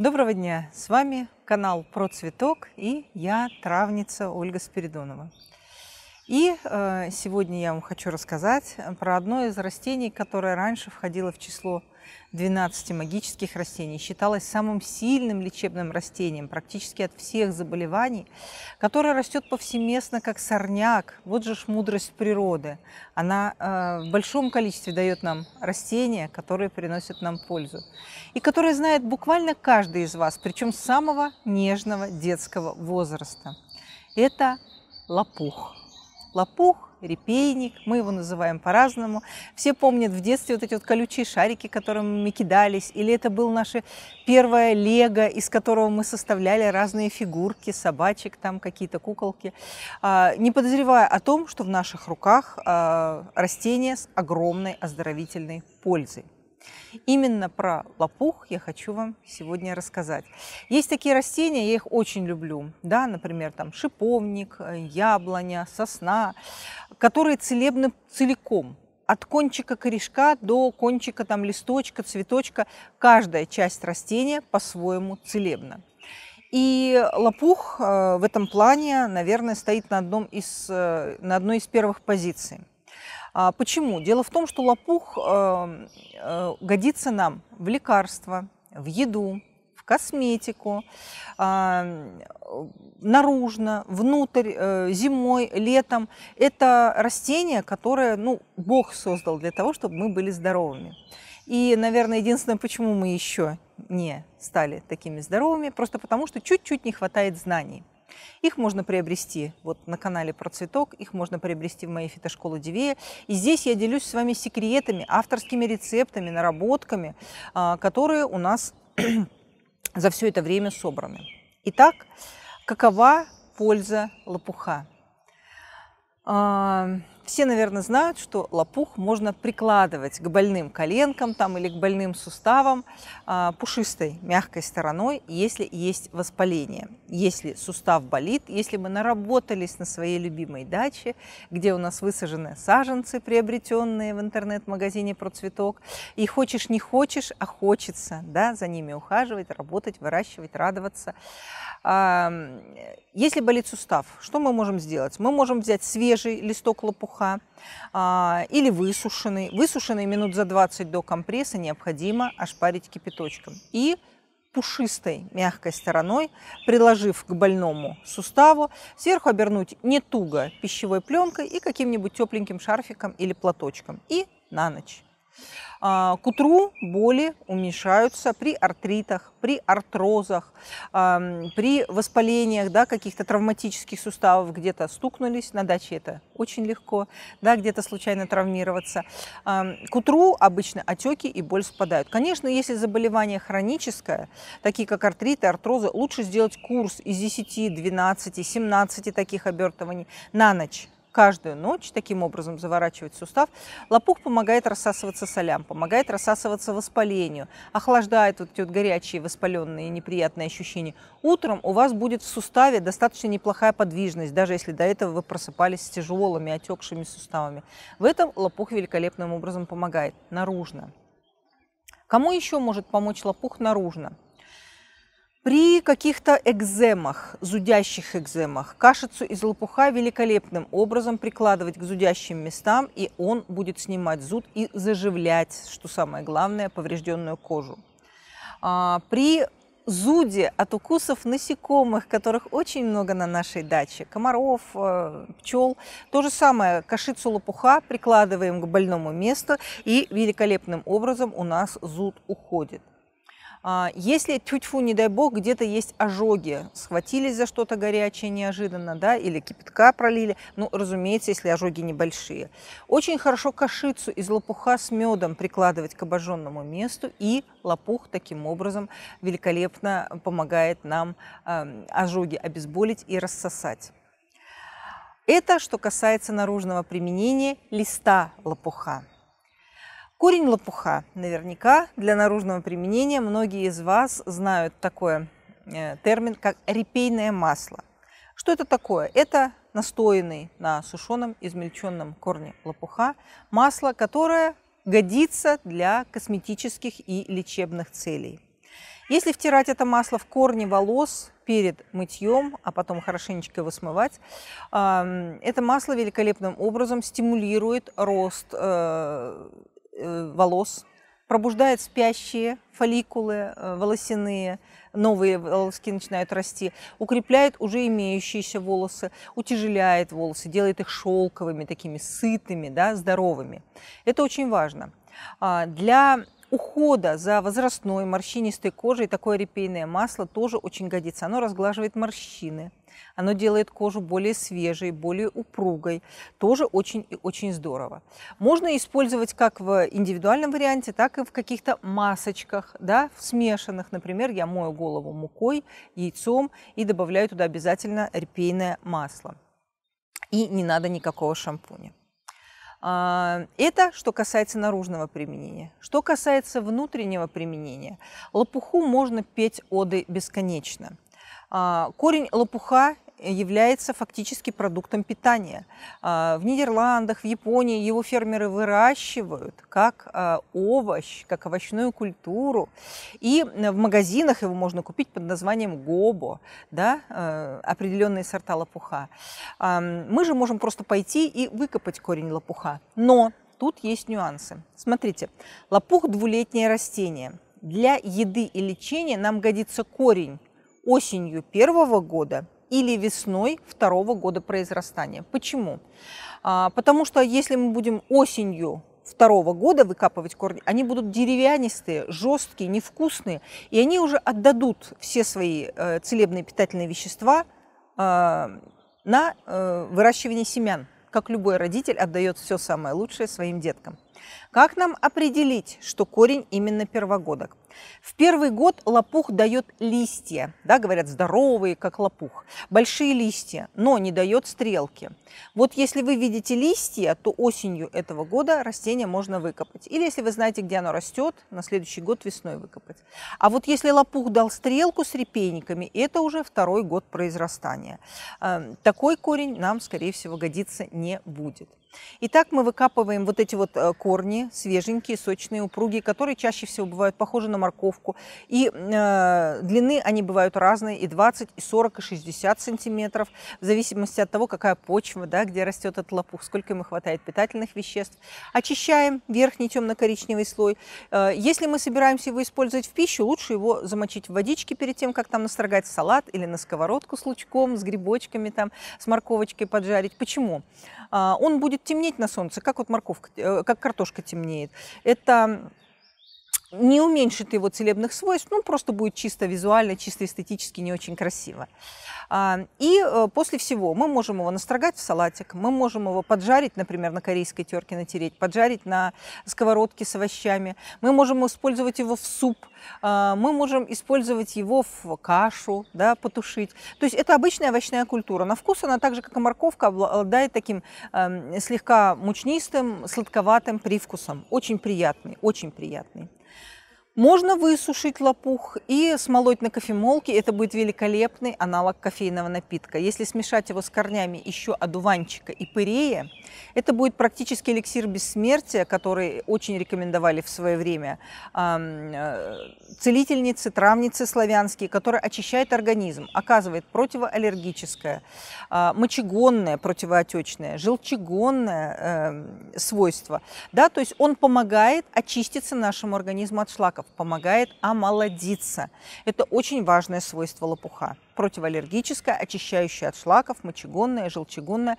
Доброго дня! С вами канал Про Цветок и я, травница Ольга Спиридонова. И э, сегодня я вам хочу рассказать про одно из растений, которое раньше входило в число 12 магических растений считалось самым сильным лечебным растением практически от всех заболеваний, которое растет повсеместно как сорняк. Вот же ж мудрость природы. Она э, в большом количестве дает нам растения, которые приносят нам пользу. И которые знает буквально каждый из вас, причем с самого нежного детского возраста. Это лопух. Лопух репейник, мы его называем по-разному. Все помнят в детстве вот эти вот колючие шарики, которыми мы кидались, или это был наше первое лего, из которого мы составляли разные фигурки, собачек, там какие-то куколки, а, не подозревая о том, что в наших руках а, растение с огромной оздоровительной пользой. Именно про лопух я хочу вам сегодня рассказать. Есть такие растения, я их очень люблю, да, например, там шиповник, э, яблоня, сосна, которые целебны целиком, от кончика корешка до кончика там листочка, цветочка, каждая часть растения по-своему целебна. И лопух э, в этом плане, наверное, стоит на, одном из, э, на одной из первых позиций. А, почему? Дело в том, что лопух эм, э, годится нам в лекарства, в еду, в косметику, наружно, внутрь, э, зимой, летом. Это растение, которое ну, Бог создал для того, чтобы мы были здоровыми. И, наверное, единственное, почему мы еще не стали такими здоровыми, просто потому что чуть-чуть не хватает знаний. Их можно приобрести вот на канале про цветок, их можно приобрести в моей фитошколе Дивея. И здесь я делюсь с вами секретами, авторскими рецептами, наработками, а, которые у нас за все это время собраны. Итак, какова польза лопуха? А, все, наверное, знают, что лопух можно прикладывать к больным коленкам там, или к больным суставам а, пушистой, мягкой стороной, если есть воспаление. Если сустав болит, если мы наработались на своей любимой даче, где у нас высажены саженцы, приобретенные в интернет-магазине про цветок, и хочешь не хочешь, а хочется да, за ними ухаживать, работать, выращивать, радоваться. А, если болит сустав, что мы можем сделать? Мы можем взять свежий листок лопуха, сухо а, или высушенный. Высушенный минут за 20 до компресса необходимо ошпарить кипяточком. И пушистой мягкой стороной, приложив к больному суставу, сверху обернуть не туго пищевой пленкой и каким-нибудь тепленьким шарфиком или платочком. И на ночь. А, к утру боли уменьшаются при артритах, при артрозах, при воспалениях да, каких-то травматических суставов. Где-то стукнулись, на даче это очень легко, да, где-то случайно травмироваться. К утру обычно отеки и боль спадают. Конечно, если заболевание хроническое, такие как артриты, артрозы, лучше сделать курс из 10, 12, 17 таких обертываний на ночь каждую ночь, таким образом заворачивать сустав. Лопух помогает рассасываться солям, помогает рассасываться воспалению, охлаждает вот эти вот горячие, воспаленные, неприятные ощущения. Утром у вас будет в суставе достаточно неплохая подвижность, даже если до этого вы просыпались с тяжелыми, отекшими суставами. В этом лопух великолепным образом помогает, наружно. Кому еще может помочь лопух наружно? При каких-то экземах, зудящих экземах, кашицу из лопуха великолепным образом прикладывать к зудящим местам, и он будет снимать зуд и заживлять, что самое главное, поврежденную кожу. А, при зуде от укусов насекомых, которых очень много на нашей даче, комаров, э, пчел. То же самое, кашицу лопуха прикладываем к больному месту, и великолепным образом у нас зуд уходит. А, если тютьфу, не дай бог, где-то есть ожоги, схватились за что-то горячее неожиданно, да, или кипятка пролили, ну, разумеется, если ожоги небольшие. Очень хорошо кашицу из лопуха с медом прикладывать к обожженному месту, и лопух таким образом великолепно помогает нам эм, ожоги обезболить и рассосать. Это что касается наружного применения листа лопуха. Корень лопуха. Наверняка для наружного применения многие из вас знают такой э, термин, как репейное масло. Что это такое? Это настоянный на сушеном измельченном корне лопуха масло, которое годится для косметических и лечебных целей. Если втирать это масло в корни волос перед мытьем, а потом хорошенечко его смывать, это масло великолепным образом стимулирует рост э, Э, волос, пробуждает спящие фолликулы э, волосяные, новые волоски начинают расти, укрепляет уже имеющиеся волосы, утяжеляет волосы, делает их шелковыми, такими сытыми, да, здоровыми. Это очень важно. А, для ухода за возрастной морщинистой кожей такое репейное масло тоже очень годится. Оно разглаживает морщины, оно делает кожу более свежей, более упругой. Тоже очень и очень здорово. Можно использовать как в индивидуальном варианте, так и в каких-то масочках, да, в смешанных. Например, я мою голову мукой, яйцом и добавляю туда обязательно репейное масло. И не надо никакого шампуня. А, это что касается наружного применения. Что касается внутреннего применения, лопуху можно петь оды бесконечно – а, корень лопуха является фактически продуктом питания. А, в Нидерландах, в Японии его фермеры выращивают как а, овощ, как овощную культуру. И в магазинах его можно купить под названием гобо, да, э, определенные сорта лопуха. Мы же можем просто пойти и выкопать корень лопуха. Но тут есть нюансы. Смотрите, лопух – двулетнее растение. Для еды и лечения нам годится корень осенью первого года или весной второго года произрастания. Почему? А, потому что если мы будем осенью второго года выкапывать корни, они будут деревянистые, жесткие, невкусные, и они уже отдадут все свои э, целебные питательные вещества э, на э, выращивание семян, как любой родитель отдает все самое лучшее своим деткам. Как нам определить, что корень именно первогодок? В первый год лопух дает листья, да, говорят, здоровые, как лопух, большие листья, но не дает стрелки. Вот если вы видите листья, то осенью этого года растение можно выкопать. Или если вы знаете, где оно растет, на следующий год весной выкопать. А вот если лопух дал стрелку с репейниками, это уже второй год произрастания. Эм, такой корень нам, скорее всего, годиться не будет. Итак, мы выкапываем вот эти вот э, корни, свеженькие, сочные, упругие, которые чаще всего бывают похожи на морковку. И э, длины они бывают разные, и 20, и 40, и 60 сантиметров, в зависимости от того, какая почва, да, где растет этот лопух, сколько ему хватает питательных веществ. Очищаем верхний темно-коричневый слой. Э, если мы собираемся его использовать в пищу, лучше его замочить в водичке перед тем, как там настрогать салат или на сковородку с лучком, с грибочками, там, с морковочкой поджарить. Почему? Э, он будет будет темнеть на солнце, как вот морковка, э, как картошка темнеет. Это не уменьшит его целебных свойств, ну, просто будет чисто визуально, чисто эстетически не очень красиво. А, и э, после всего мы можем его настрогать в салатик, мы можем его поджарить, например, на корейской терке натереть, поджарить на сковородке с овощами, мы можем использовать его в суп, а, мы можем использовать его в кашу, да, потушить. То есть это обычная овощная культура. На вкус она так же, как и морковка, обладает таким эм, слегка мучнистым, сладковатым привкусом. Очень приятный, очень приятный. Можно высушить лопух и смолоть на кофемолке. Это будет великолепный аналог кофейного напитка. Если смешать его с корнями еще одуванчика и пырея, это будет практически эликсир бессмертия, который очень рекомендовали в свое время э, целительницы, травницы славянские, которые очищает организм, оказывает противоаллергическое, а, мочегонное, противоотечное, желчегонное эм, свойство. Да, то есть он помогает очиститься нашему организму от шлака злаковых помогает омолодиться. Это очень важное свойство лопуха. Противоаллергическое, очищающее от шлаков, мочегонное, желчегонное.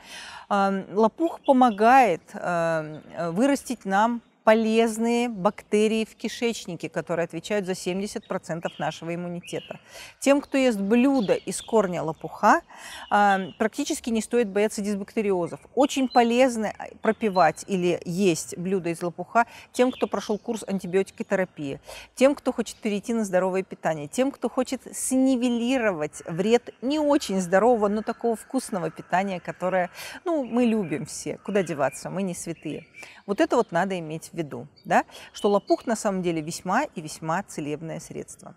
Эм, лопух помогает эм, вырастить нам полезные бактерии в кишечнике, которые отвечают за 70% нашего иммунитета. Тем, кто ест блюдо из корня лопуха, а, практически не стоит бояться дисбактериозов. Очень полезно пропивать или есть блюдо из лопуха тем, кто прошел курс антибиотикотерапии, тем, кто хочет перейти на здоровое питание, тем, кто хочет снивелировать вред не очень здорового, но такого вкусного питания, которое ну, мы любим все. Куда деваться? Мы не святые. Вот это вот надо иметь в виду, да, что лопух на самом деле весьма и весьма целебное средство.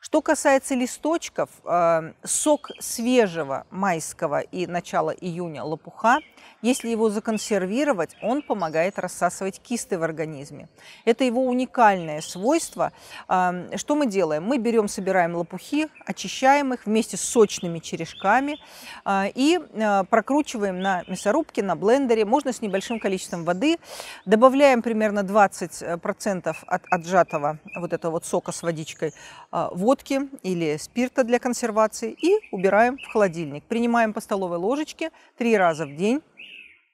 Что касается листочков, э, сок свежего майского и начала июня лопуха если его законсервировать, он помогает рассасывать кисты в организме. Это его уникальное свойство. Что мы делаем? Мы берем, собираем лопухи, очищаем их вместе с сочными черешками а, и а, прокручиваем на мясорубке, на блендере, можно с небольшим количеством воды. Добавляем примерно 20% э, от отжатого вот этого вот сока с водичкой а, водки или спирта для консервации и убираем в холодильник. Принимаем по столовой ложечке три раза в день.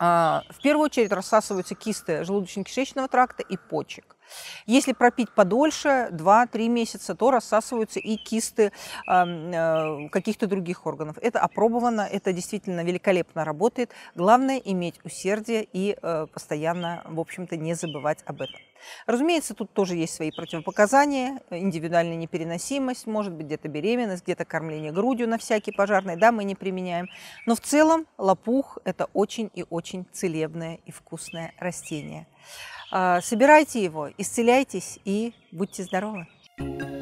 А, в первую очередь рассасываются кисты желудочно-кишечного тракта и почек. Если пропить подольше, 2-3 месяца, то рассасываются и кисты э, каких-то других органов. Это опробовано, это действительно великолепно работает. Главное иметь усердие и э, постоянно, в общем-то, не забывать об этом. Разумеется, тут тоже есть свои противопоказания, индивидуальная непереносимость, может быть, где-то беременность, где-то кормление грудью на всякий пожарный, да, мы не применяем. Но в целом лопух – это очень и очень очень целебное и вкусное растение. А, собирайте его, исцеляйтесь и будьте здоровы! thank you